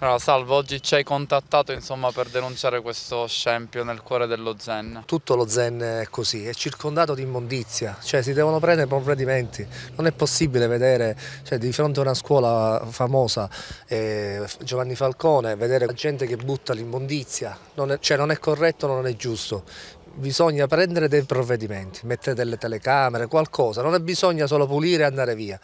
Allora, Salvo, oggi ci hai contattato insomma, per denunciare questo scempio nel cuore dello zen. Tutto lo zen è così, è circondato di immondizia, cioè si devono prendere provvedimenti. Non è possibile vedere, cioè, di fronte a una scuola famosa, eh, Giovanni Falcone, vedere gente che butta l'immondizia. Non, cioè, non è corretto, non è giusto bisogna prendere dei provvedimenti, mettere delle telecamere, qualcosa, non è bisogno solo pulire e andare via,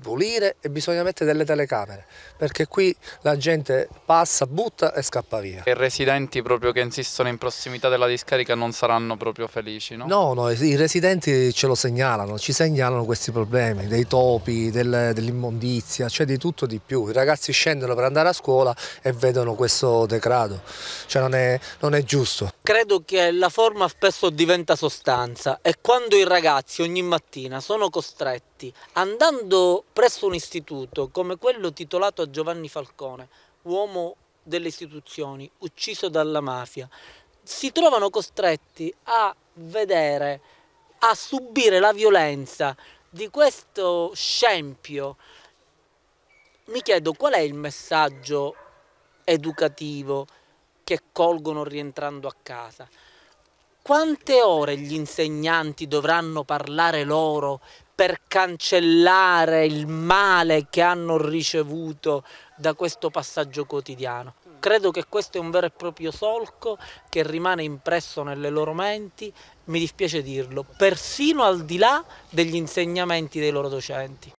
pulire e bisogna mettere delle telecamere, perché qui la gente passa, butta e scappa via. E i residenti proprio che insistono in prossimità della discarica non saranno proprio felici, no? No, no i residenti ce lo segnalano, ci segnalano questi problemi, dei topi, del, dell'immondizia, cioè di tutto di più, i ragazzi scendono per andare a scuola e vedono questo degrado, cioè non è, non è giusto. Credo che la forma spesso diventa sostanza e quando i ragazzi ogni mattina sono costretti, andando presso un istituto come quello titolato a Giovanni Falcone, uomo delle istituzioni, ucciso dalla mafia, si trovano costretti a vedere, a subire la violenza di questo scempio, mi chiedo qual è il messaggio educativo che colgono rientrando a casa quante ore gli insegnanti dovranno parlare loro per cancellare il male che hanno ricevuto da questo passaggio quotidiano? Credo che questo è un vero e proprio solco che rimane impresso nelle loro menti, mi dispiace dirlo, persino al di là degli insegnamenti dei loro docenti.